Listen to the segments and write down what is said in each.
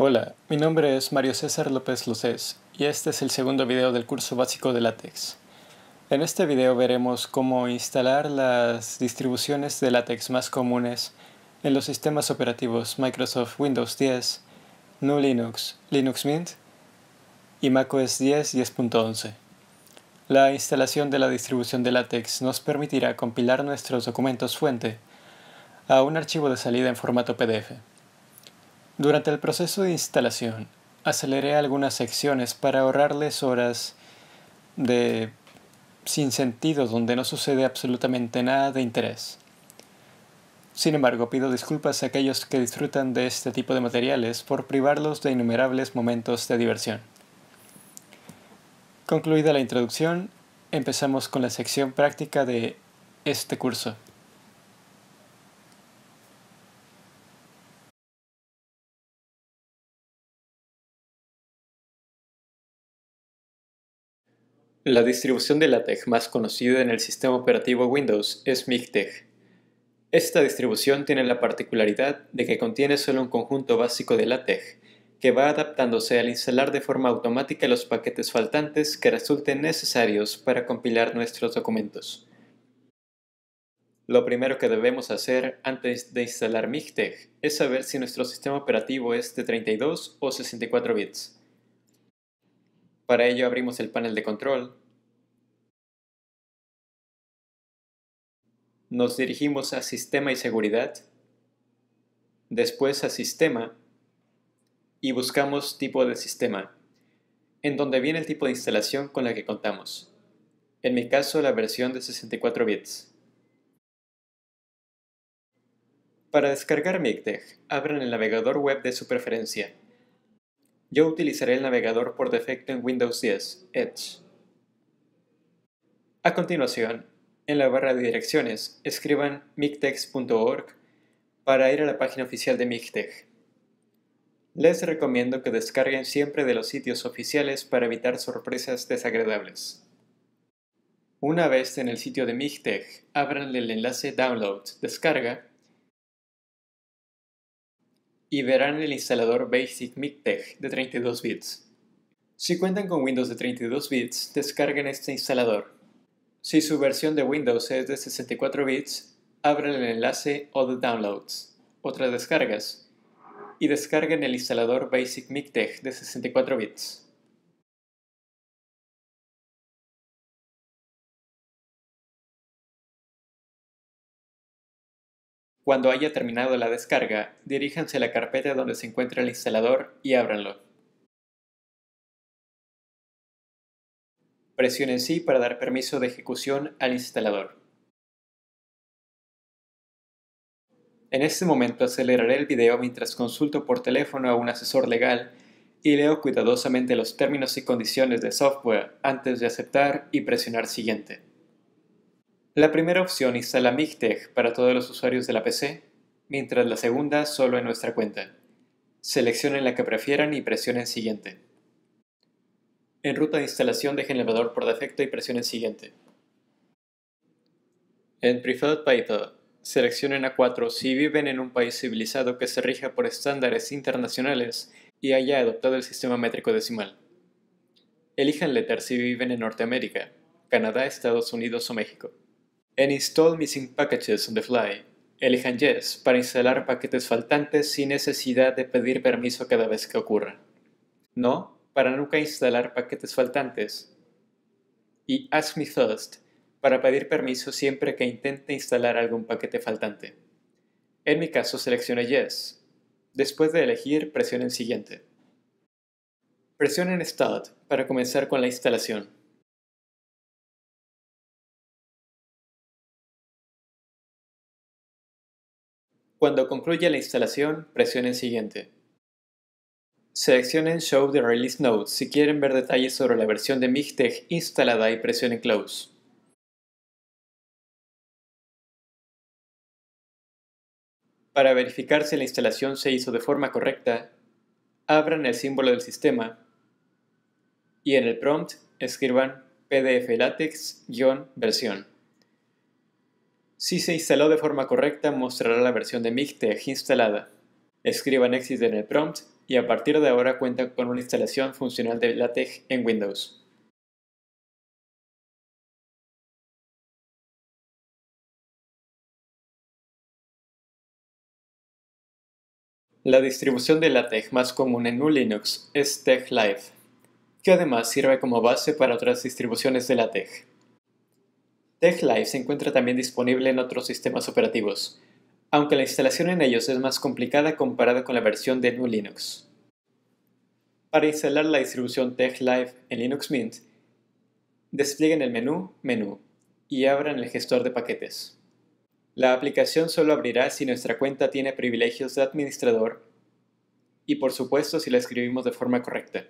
Hola, mi nombre es Mario César López Lucés y este es el segundo video del curso básico de LaTeX. En este video veremos cómo instalar las distribuciones de LaTeX más comunes en los sistemas operativos Microsoft Windows 10, GNU Linux, Linux Mint y macOS 10 10.11. La instalación de la distribución de LaTeX nos permitirá compilar nuestros documentos fuente a un archivo de salida en formato PDF. Durante el proceso de instalación, aceleré algunas secciones para ahorrarles horas de sin sentido donde no sucede absolutamente nada de interés. Sin embargo, pido disculpas a aquellos que disfrutan de este tipo de materiales por privarlos de innumerables momentos de diversión. Concluida la introducción, empezamos con la sección práctica de este curso. La distribución de LaTeX más conocida en el sistema operativo Windows es MIGTeX. Esta distribución tiene la particularidad de que contiene solo un conjunto básico de LaTeX, que va adaptándose al instalar de forma automática los paquetes faltantes que resulten necesarios para compilar nuestros documentos. Lo primero que debemos hacer antes de instalar MIGTeX es saber si nuestro sistema operativo es de 32 o 64 bits. Para ello abrimos el panel de control. Nos dirigimos a Sistema y Seguridad, después a Sistema y buscamos tipo de sistema, en donde viene el tipo de instalación con la que contamos. En mi caso, la versión de 64 bits. Para descargar MiGTech, abran el navegador web de su preferencia. Yo utilizaré el navegador por defecto en Windows 10, Edge. A continuación, en la barra de direcciones, escriban mictex.org para ir a la página oficial de Migtech. Les recomiendo que descarguen siempre de los sitios oficiales para evitar sorpresas desagradables. Una vez en el sitio de Migtech, abran el enlace Download, Descarga y verán el instalador Basic MicTech de 32 bits. Si cuentan con Windows de 32 bits, descarguen este instalador. Si su versión de Windows es de 64 bits, abran el enlace Other Downloads, otras descargas, y descarguen el instalador Basic MicTech de 64 bits. Cuando haya terminado la descarga, diríjanse a la carpeta donde se encuentra el instalador y ábranlo. Presionen Sí para dar permiso de ejecución al instalador. En este momento aceleraré el video mientras consulto por teléfono a un asesor legal y leo cuidadosamente los términos y condiciones de software antes de aceptar y presionar siguiente. La primera opción instala MiGTEG para todos los usuarios de la PC, mientras la segunda solo en nuestra cuenta. Seleccionen la que prefieran y presionen Siguiente. En ruta de instalación dejen el valor por defecto y presionen Siguiente. En Preferred Python, seleccionen A4 si viven en un país civilizado que se rija por estándares internacionales y haya adoptado el sistema métrico decimal. Elijan letter si viven en Norteamérica, Canadá, Estados Unidos o México. En Install Missing Packages on the Fly. Elijan Yes para instalar paquetes faltantes sin necesidad de pedir permiso cada vez que ocurra. No para nunca instalar paquetes faltantes. Y Ask Me First para pedir permiso siempre que intente instalar algún paquete faltante. En mi caso seleccioné Yes. Después de elegir, presionen Siguiente. Presionen Start para comenzar con la instalación. Cuando concluya la instalación, presionen Siguiente. Seleccionen Show the Release Notes si quieren ver detalles sobre la versión de MIGTEC instalada y presionen Close. Para verificar si la instalación se hizo de forma correcta, abran el símbolo del sistema y en el prompt escriban PDF pdflatex-versión. Si se instaló de forma correcta, mostrará la versión de MikTeX instalada. Escriba Nexis en el prompt y a partir de ahora cuenta con una instalación funcional de LaTeX en Windows. La distribución de LaTeX más común en Linux es Live, que además sirve como base para otras distribuciones de LaTeX. TechLive se encuentra también disponible en otros sistemas operativos, aunque la instalación en ellos es más complicada comparada con la versión de GNU/Linux. Para instalar la distribución TechLive en Linux Mint, desplieguen el menú Menú y abran el gestor de paquetes. La aplicación solo abrirá si nuestra cuenta tiene privilegios de administrador y por supuesto si la escribimos de forma correcta.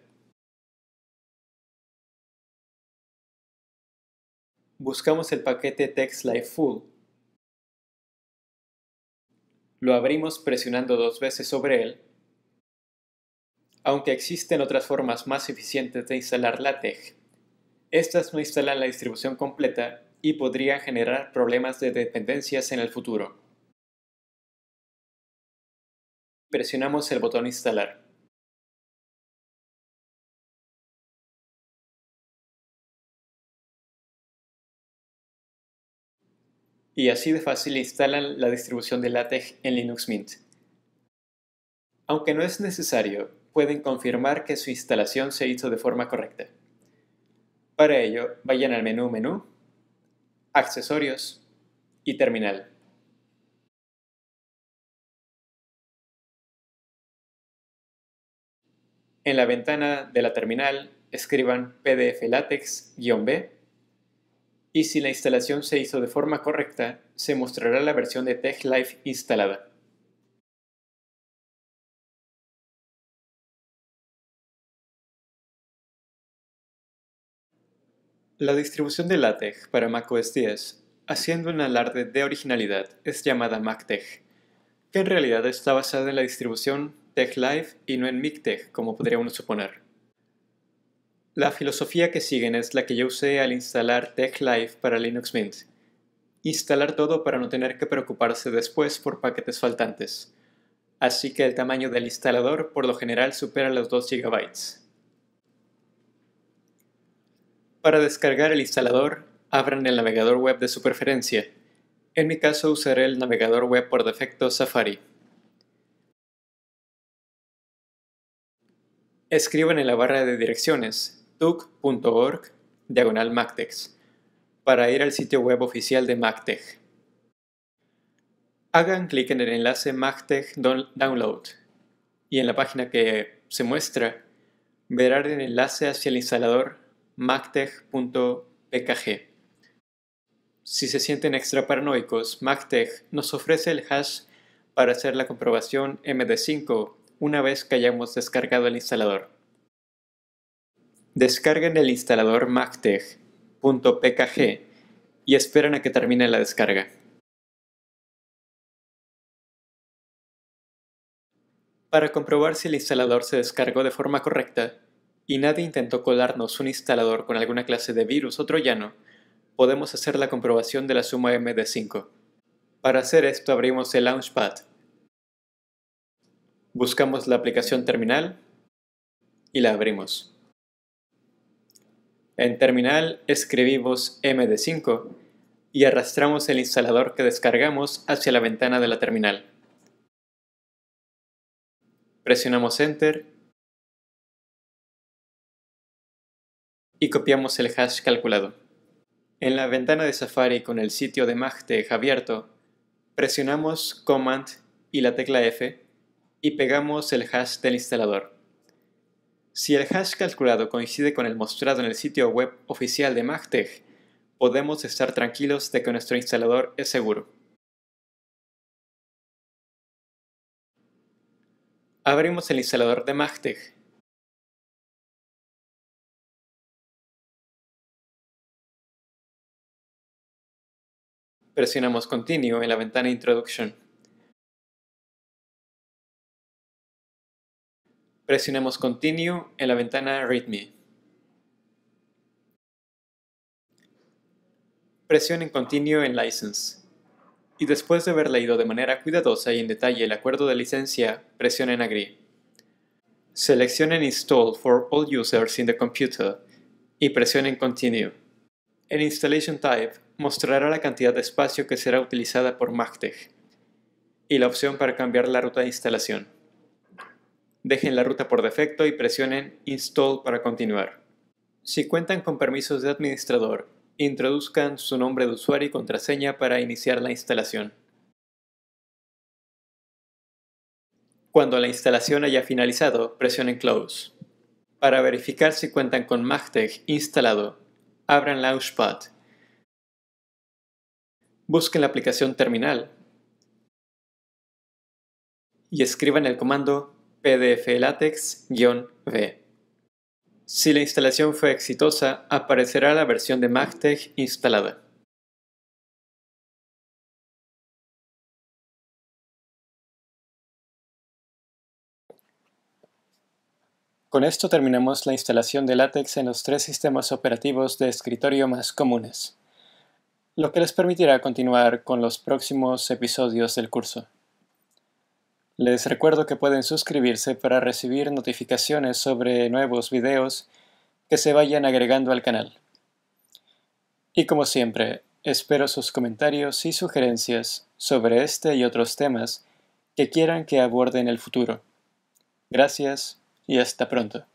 buscamos el paquete TextLive Full. Lo abrimos presionando dos veces sobre él, aunque existen otras formas más eficientes de instalar LaTeX. Estas no instalan la distribución completa y podrían generar problemas de dependencias en el futuro. Presionamos el botón Instalar. y así de fácil instalan la distribución de LaTeX en Linux Mint. Aunque no es necesario, pueden confirmar que su instalación se hizo de forma correcta. Para ello, vayan al menú Menú, Accesorios y Terminal. En la ventana de la terminal, escriban pdflatex-b y si la instalación se hizo de forma correcta, se mostrará la versión de TechLife instalada. La distribución de LaTeX para macOS 10, haciendo un alarde de originalidad, es llamada MacTeX, que en realidad está basada en la distribución TechLife y no en MicTeX, como podría uno suponer. La filosofía que siguen es la que yo usé al instalar TechLife para Linux Mint. Instalar todo para no tener que preocuparse después por paquetes faltantes. Así que el tamaño del instalador por lo general supera los 2 GB. Para descargar el instalador, abran el navegador web de su preferencia. En mi caso usaré el navegador web por defecto Safari. Escriban en la barra de direcciones tuc.org diagonal Mactex para ir al sitio web oficial de Mactech. Hagan clic en el enlace Mactech Download y en la página que se muestra verán el enlace hacia el instalador mactech.pkg. Si se sienten extra paranoicos, Mactech nos ofrece el hash para hacer la comprobación MD5 una vez que hayamos descargado el instalador. Descarguen el instalador magtech.pkg y esperen a que termine la descarga. Para comprobar si el instalador se descargó de forma correcta y nadie intentó colarnos un instalador con alguna clase de virus o troyano, podemos hacer la comprobación de la suma MD5. Para hacer esto abrimos el Launchpad. Buscamos la aplicación terminal y la abrimos. En terminal escribimos md5 y arrastramos el instalador que descargamos hacia la ventana de la terminal. Presionamos Enter y copiamos el hash calculado. En la ventana de Safari con el sitio de Magtech abierto, presionamos Command y la tecla F y pegamos el hash del instalador. Si el hash calculado coincide con el mostrado en el sitio web oficial de Magtech, podemos estar tranquilos de que nuestro instalador es seguro. Abrimos el instalador de Magtech. Presionamos Continue en la ventana Introduction. Presionemos Continue en la ventana README. Presionen Continue en License. Y después de haber leído de manera cuidadosa y en detalle el acuerdo de licencia, presionen Agree. Seleccionen Install for all users in the computer y presionen Continue. En Installation Type mostrará la cantidad de espacio que será utilizada por Magtech y la opción para cambiar la ruta de instalación dejen la ruta por defecto y presionen Install para continuar. Si cuentan con permisos de administrador, introduzcan su nombre de usuario y contraseña para iniciar la instalación. Cuando la instalación haya finalizado, presionen Close. Para verificar si cuentan con Magtech instalado, abran Launchpad. Busquen la aplicación Terminal y escriban el comando PDF Latex v Si la instalación fue exitosa, aparecerá la versión de MagTech instalada. Con esto terminamos la instalación de LaTeX en los tres sistemas operativos de escritorio más comunes, lo que les permitirá continuar con los próximos episodios del curso. Les recuerdo que pueden suscribirse para recibir notificaciones sobre nuevos videos que se vayan agregando al canal. Y como siempre, espero sus comentarios y sugerencias sobre este y otros temas que quieran que aborde en el futuro. Gracias y hasta pronto.